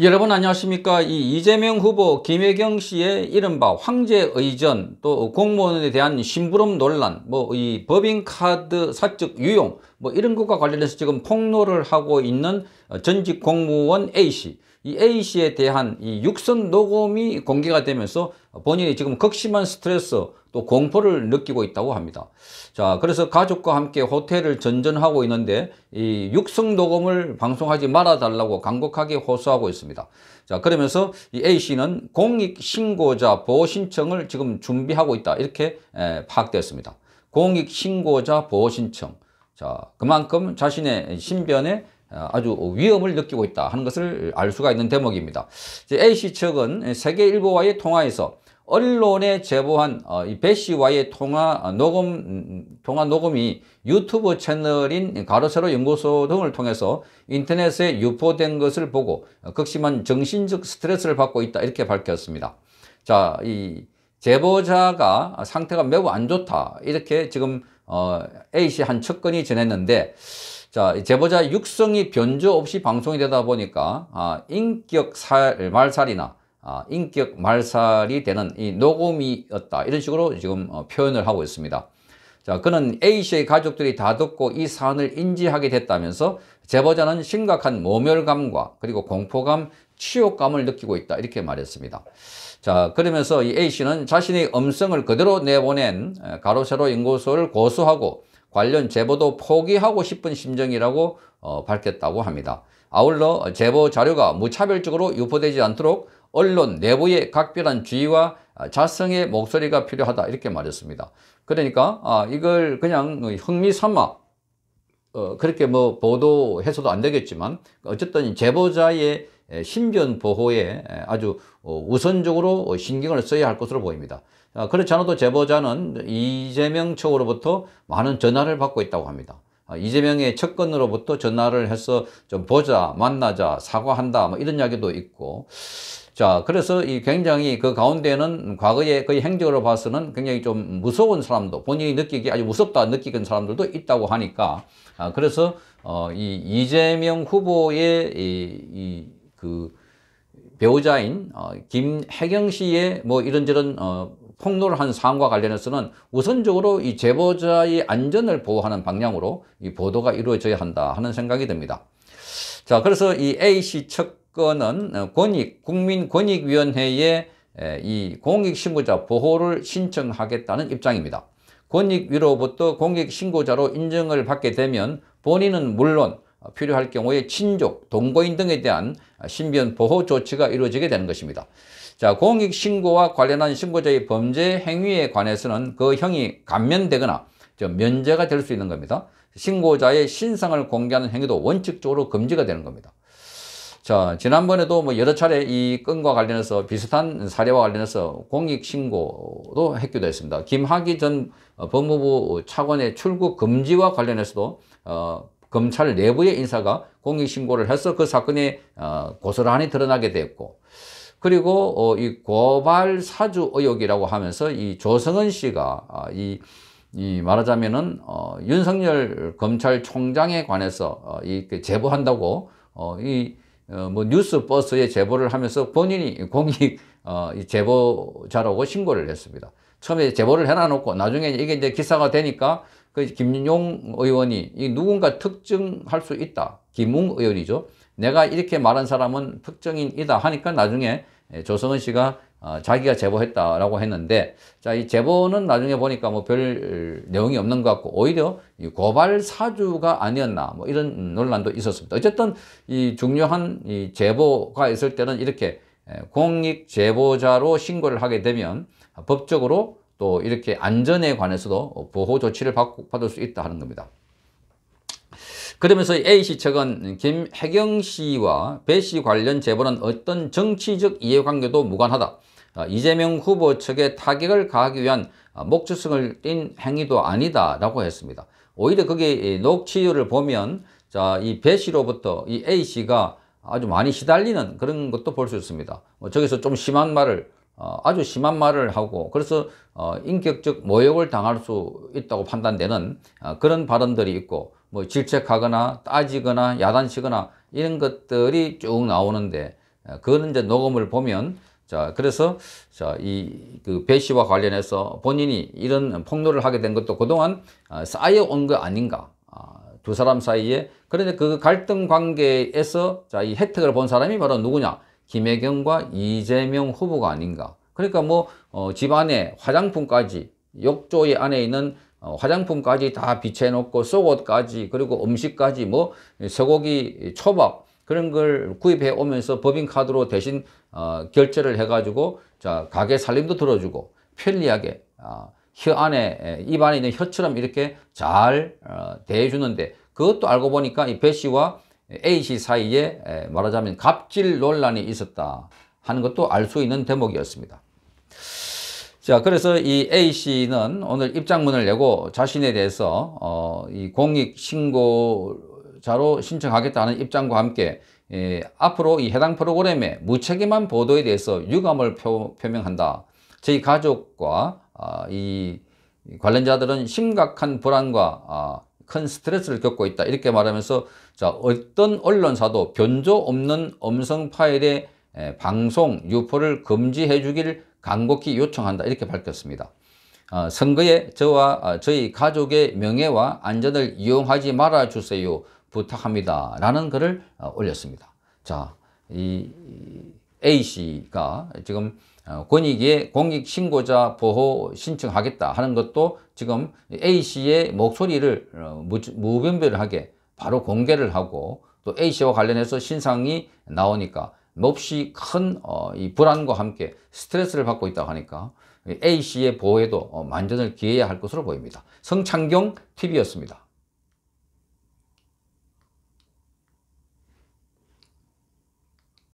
여러분 안녕하십니까 이 이재명 후보 김혜경 씨의 이른바 황제 의전 또 공무원에 대한 심부름 논란 뭐 이 법인카드 사적 유용 뭐 이런 것과 관련해서 지금 폭로를 하고 있는 전직 공무원 A씨 이 A씨에 대한 이 육선 녹음이 공개가 되면서 본인이 지금 극심한 스트레스 또 공포를 느끼고 있다고 합니다. 자, 그래서 가족과 함께 호텔을 전전하고 있는데 이 육성 녹음을 방송하지 말아 달라고 강력하게 호소하고 있습니다. 자, 그러면서 이 A 씨는 공익 신고자 보호 신청을 지금 준비하고 있다. 이렇게 에, 파악됐습니다. 공익 신고자 보호 신청. 자, 그만큼 자신의 신변에 어, 아주 위험을 느끼고 있다 하는 것을 알 수가 있는 대목입니다. A씨 측은 세계일보와의 통화에서 언론에 제보한 어, 이배 씨와의 통화 어, 녹음 통화 녹음이 유튜브 채널인 가로세로 연구소 등을 통해서 인터넷에 유포된 것을 보고 어, 극심한 정신적 스트레스를 받고 있다 이렇게 밝혔습니다. 자, 이 제보자가 상태가 매우 안 좋다 이렇게 지금 어, A 씨한 측근이 전했는데 자 제보자 육성이 변조 없이 방송이 되다 보니까 아, 인격 살 말살이나 아, 인격 말살이 되는 이 녹음이었다. 이런 식으로 지금 어, 표현을 하고 있습니다. 자, 그는 A씨의 가족들이 다 듣고 이 사안을 인지하게 됐다면서 제보자는 심각한 모멸감과 그리고 공포감, 치욕감을 느끼고 있다. 이렇게 말했습니다. 자, 그러면서 이 A씨는 자신의 음성을 그대로 내보낸 가로세로 인고소를 고소하고 관련 제보도 포기하고 싶은 심정이라고 어, 밝혔다고 합니다. 아울러 제보 자료가 무차별적으로 유포되지 않도록 언론 내부의 각별한 주의와 자성의 목소리가 필요하다 이렇게 말했습니다. 그러니까 아, 이걸 그냥 흥미 삼아 어, 그렇게 뭐 보도해서도 안 되겠지만 어쨌든 제보자의 신변 보호에 아주 어, 우선적으로 신경을 써야 할 것으로 보입니다. 아, 그렇지 않아도 제보자는 이재명 측으로부터 많은 전화를 받고 있다고 합니다. 아, 이재명의 측근으로부터 전화를 해서 좀 보자, 만나자, 사과한다, 뭐 이런 이야기도 있고. 자, 그래서 이 굉장히 그 가운데는 과거의 거의 행적으로 봐서는 굉장히 좀 무서운 사람도 본인이 느끼기 아주 무섭다 느끼는 사람들도 있다고 하니까 아, 그래서 어, 이 이재명 후보의 이, 이 그 배우자인 어, 김혜경 씨의 뭐 이런저런 어, 폭로를 한 사항과 관련해서는 우선적으로 이 제보자의 안전을 보호하는 방향으로 이 보도가 이루어져야 한다 하는 생각이 듭니다. 자, 그래서 이 A씨 측건은 어, 권익, 국민권익위원회에 이 공익신고자 보호를 신청하겠다는 입장입니다. 권익위로부터 공익신고자로 인정을 받게 되면 본인은 물론 어, 필요할 경우에 친족, 동거인 등에 대한 신변 보호 조치가 이루어지게 되는 것입니다. 자, 공익신고와 관련한 신고자의 범죄 행위에 관해서는 그 형이 감면되거나 면제가 될 수 있는 겁니다. 신고자의 신상을 공개하는 행위도 원칙적으로 금지가 되는 겁니다. 자, 지난번에도 뭐 여러 차례 이 건과 관련해서 비슷한 사례와 관련해서 공익신고도 했기도 했습니다. 김학의 전 법무부 차관의 출국 금지와 관련해서도 어, 검찰 내부의 인사가 공익신고를 해서 그 사건에 어, 고스란히 드러나게 됐고 그리고 어, 이 고발 사주 의혹이라고 하면서 이 조성은 씨가 아, 이, 이 말하자면은 어, 윤석열 검찰총장에 관해서 어, 이 그 제보한다고 어, 이뭐 어, 뉴스 버스에 제보를 하면서 본인이 공익 어, 이 제보자라고 신고를 했습니다. 처음에 제보를 해놔놓고 나중에 이게 이제 기사가 되니까 그 김용 의원이 이 누군가 특정할 수 있다. 김웅 의원이죠. 내가 이렇게 말한 사람은 특정인이다 하니까 나중에 예, 조성은 씨가 어, 자기가 제보했다라고 했는데 자 이 제보는 나중에 보니까 뭐 별 내용이 없는 것 같고 오히려 고발 사주가 아니었나 뭐 이런 논란도 있었습니다. 어쨌든 이 중요한 이 제보가 있을 때는 이렇게 예, 공익 제보자로 신고를 하게 되면 법적으로 또 이렇게 안전에 관해서도 보호 조치를 받을 수 있다 하는 겁니다. 그러면서 A씨 측은 김혜경 씨와 배 씨 관련 제보는 어떤 정치적 이해관계도 무관하다. 아, 이재명 후보 측에 타격을 가하기 위한 아, 목적성을 띈 행위도 아니다라고 했습니다. 오히려 거기 녹취율을 보면 이배 씨로부터 이 A 씨가 아주 많이 시달리는 그런 것도 볼 수 있습니다. 뭐 저기서 좀 심한 말을 어, 아주 심한 말을 하고 그래서 어, 인격적 모욕을 당할 수 있다고 판단되는 어, 그런 발언들이 있고 뭐 질책하거나 따지거나 야단치거나 이런 것들이 쭉 나오는데 어, 그런 이제 녹음을 보면 자 그래서 자 이 그 배씨와 관련해서 본인이 이런 폭로를 하게 된 것도 그동안 어, 쌓여온 거 아닌가 아, 두 사람 사이에 그런데 그 갈등 관계에서 자 이 혜택을 본 사람이 바로 누구냐 김혜경과 이재명 후보가 아닌가. 그러니까 뭐 어, 집안에 화장품까지 욕조에 안에 있는 어, 화장품까지 다 비춰놓고 속옷까지 그리고 음식까지 뭐 소고기 초밥 그런 걸 구입해 오면서 법인카드로 대신 어, 결제를 해가지고 자 가게 살림도 들어주고 편리하게 어, 혀 안에 입안에 있는 혀처럼 이렇게 잘 어, 대해주는데 그것도 알고 보니까 이 배 씨와 A씨 사이에 말하자면 갑질 논란이 있었다 하는 것도 알 수 있는 대목이었습니다. 자, 그래서 이 A씨는 오늘 입장문을 내고 자신에 대해서 어, 이 공익신고자로 신청하겠다는 입장과 함께 예, 앞으로 이 해당 프로그램의 무책임한 보도에 대해서 유감을 표, 명한다 저희 가족과 아, 이 관련자들은 심각한 불안과 아, 큰 스트레스를 겪고 있다. 이렇게 말하면서 자, 어떤 언론사도 변조 없는 음성 파일의 방송 유포를 금지해 주길 간곡히 요청한다. 이렇게 밝혔습니다. 아, 선거에 저와 아, 저희 가족의 명예와 안전을 이용하지 말아 주세요. 부탁합니다. 라는 글을 아, 올렸습니다. 자, 이 A씨가 지금 어, 권익위에 공익신고자 보호 신청하겠다 하는 것도 지금 A씨의 목소리를 어, 무변별하게 바로 공개를 하고 또 A씨와 관련해서 신상이 나오니까 몹시 큰 어, 불안과 함께 스트레스를 받고 있다고 하니까 A씨의 보호에도 만전을 기해야 할 것으로 보입니다. 성창경 TV였습니다.